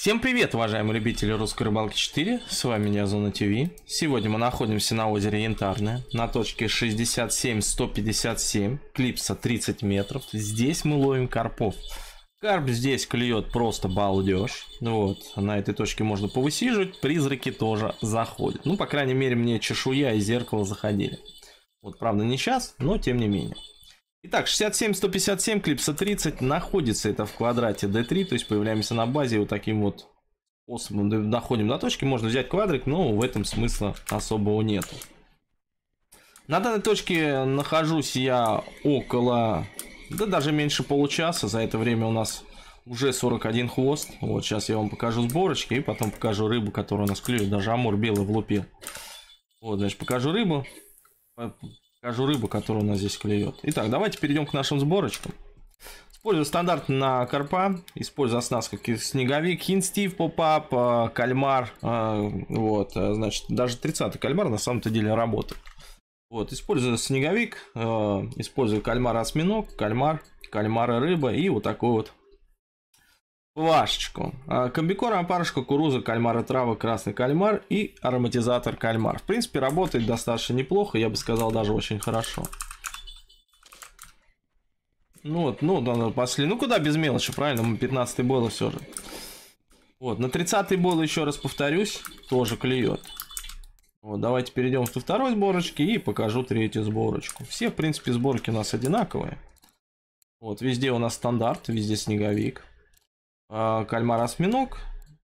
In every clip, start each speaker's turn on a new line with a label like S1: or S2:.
S1: Всем привет, уважаемые любители русской рыбалки 4, с вами Неозона ТВ. Сегодня мы находимся на озере Янтарное, на точке 67-157, клипса 30 метров. Здесь мы ловим карпов. Карп здесь клюет просто балдеж. Вот, на этой точке можно повысиживать, призраки тоже заходят. Ну, по крайней мере, мне чешуя и зеркало заходили. Вот, правда, не сейчас, но тем не менее. Итак, 67-157, клипса 30, находится это в квадрате D3, то есть появляемся на базе вот таким вот способом доходим до точки. Можно взять квадрик, но в этом смысла особого нет. На данной точке нахожусь я около, да даже меньше получаса, за это время у нас уже 41 хвост. Вот сейчас я вам покажу сборочки и потом покажу рыбу, которую у нас клюет, даже амур белый влупил. Вот, значит, покажу рыбу Скажу рыбу, которую у нас здесь клюет. Итак, давайте перейдем к нашим сборочкам. Использую стандарт на карпа, использую оснастку как снеговик, хинстив, попап, э, кальмар, э, вот, э, значит, даже 30-й кальмар на самом-то деле работает. Вот, использую снеговик, использую кальмар осьминог, кальмар, кальмары рыба и вот такой вот Плашечку. А, комбикорм, опарыш, кукуруза, кальмары, травы, красный кальмар и ароматизатор кальмар. В принципе, работает достаточно неплохо, я бы сказал, даже очень хорошо. Ну вот, ну, да, пошли. Ну куда без мелочи, правильно? Мы 15-й бойл все же. Вот, на 30-й бойл, еще раз повторюсь, тоже клюет. Вот, давайте перейдем ко второй сборочке и покажу третью сборочку. Все, в принципе, сборки у нас одинаковые. Вот, везде у нас стандарт, везде снеговик. А, кальмар-осьминог,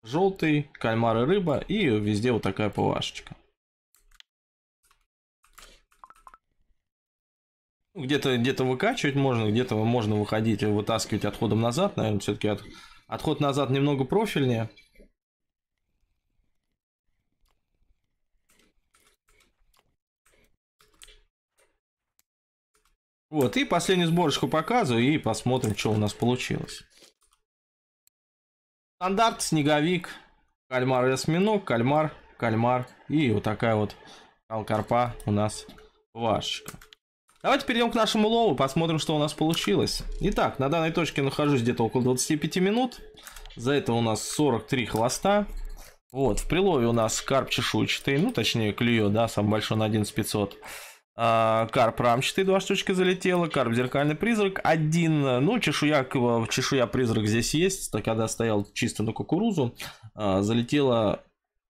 S1: желтый, кальмары, рыба, и везде вот такая ПВАшечка. Ну, где-то где, -то, выкачивать можно, где-то можно выходить, и вытаскивать отходом назад. Наверное, все-таки от... отход назад немного профильнее. Вот, и последнюю сборочку показываю, и посмотрим, что у нас получилось. Стандарт, снеговик, кальмар и осьминог, кальмар, кальмар и вот такая вот алкарпа у нас вашечка. Давайте перейдем к нашему лову, посмотрим, что у нас получилось. Итак, на данной точке нахожусь где-то около 25 минут. За это у нас 43 хвоста. Вот, в прилове у нас карп чешуйчатый, ну, точнее, клюё, да, самый большой на 11500. 500. А, Карп Рам 4-2 штучки залетело Карп Зеркальный Призрак один ну чешуя, чешуя Призрак здесь есть, так когда стоял чисто на кукурузу, а, залетело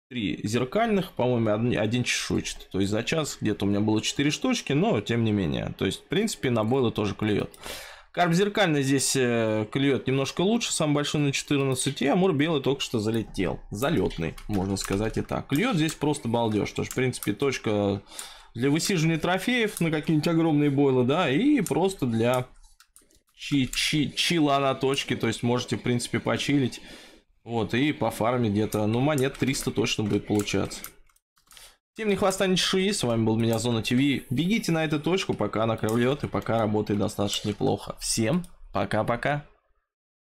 S1: три зеркальных, по-моему, один чешуйчатый, то есть за час где-то у меня было 4 штучки, но тем не менее, то есть в принципе на бойлы тоже клюет. Карп зеркальный здесь э, клюет немножко лучше, сам большой на 14, и Амур белый только что залетел. Залетный, можно сказать и так. Клюет здесь просто балдеж, то есть, в принципе, точка для высиживания трофеев на какие-нибудь огромные бойлы, да, и просто для чи чи чила на точке, то есть можете, в принципе, почилить, вот, и пофармить где-то, ну, монет 300 точно будет получаться. Всем не хвоста не ши, с вами был меня Зона ТВ, бегите на эту точку, пока она кровлет и пока работает достаточно неплохо. Всем пока-пока.